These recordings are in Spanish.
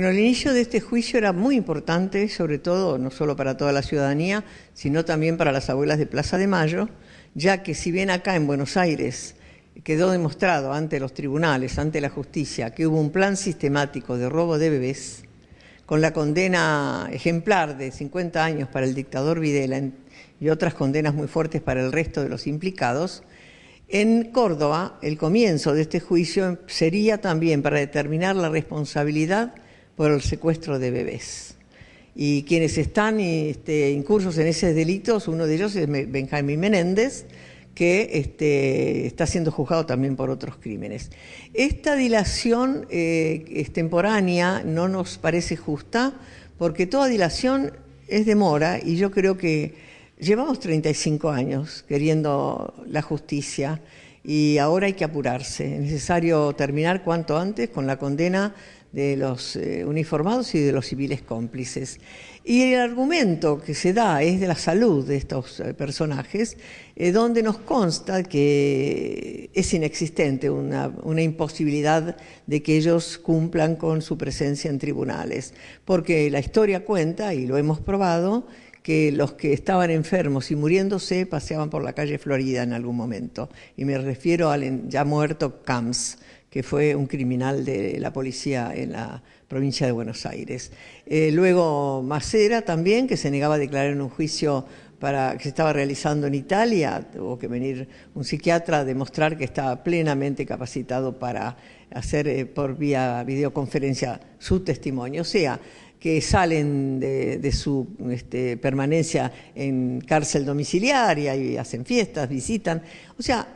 Bueno, el inicio de este juicio era muy importante, sobre todo, no solo para toda la ciudadanía, sino también para las abuelas de Plaza de Mayo, ya que si bien acá en Buenos Aires quedó demostrado ante los tribunales, ante la justicia, que hubo un plan sistemático de robo de bebés, con la condena ejemplar de 50 años para el dictador Videla y otras condenas muy fuertes para el resto de los implicados, en Córdoba el comienzo de este juicio sería también para determinar la responsabilidad por el secuestro de bebés. Y quienes están este, incursos en esos delitos, uno de ellos es Benjamín Menéndez, que este, está siendo juzgado también por otros crímenes. Esta dilación eh, extemporánea no nos parece justa porque toda dilación es demora y yo creo que llevamos 35 años queriendo la justicia y ahora hay que apurarse. Es necesario terminar cuanto antes con la condena de los eh, uniformados y de los civiles cómplices. Y el argumento que se da es de la salud de estos eh, personajes, eh, donde nos consta que es inexistente una, una, imposibilidad de que ellos cumplan con su presencia en tribunales, porque la historia cuenta, y lo hemos probado, que los que estaban enfermos y muriéndose paseaban por la calle Florida en algún momento. Y me refiero al ya muerto Camps, que fue un criminal de la policía en la provincia de Buenos Aires. Eh, luego Macera también, que se negaba a declarar en un juicio para, que se estaba realizando en Italia, tuvo que venir un psiquiatra a demostrar que estaba plenamente capacitado para hacer eh, por vía videoconferencia su testimonio. O sea, que salen de, su este, permanencia en cárcel domiciliaria y hacen fiestas, visitan. O sea,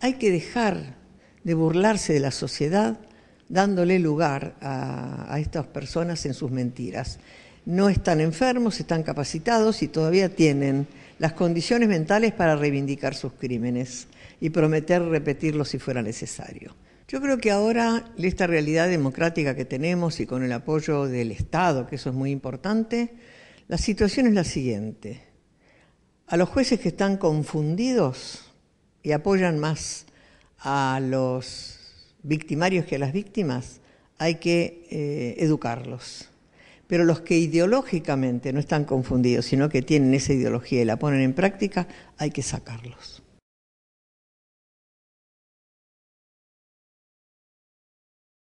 hay que dejar de burlarse de la sociedad, dándole lugar a, estas personas en sus mentiras. No están enfermos, están capacitados y todavía tienen las condiciones mentales para reivindicar sus crímenes y prometer repetirlos si fuera necesario. Yo creo que ahora esta realidad democrática que tenemos y con el apoyo del Estado, que eso es muy importante, la situación es la siguiente. A los jueces que están confundidos y apoyan más a los victimarios que a las víctimas, hay que eh, educarlos. Pero los que ideológicamente no están confundidos, sino que tienen esa ideología y la ponen en práctica, hay que sacarlos.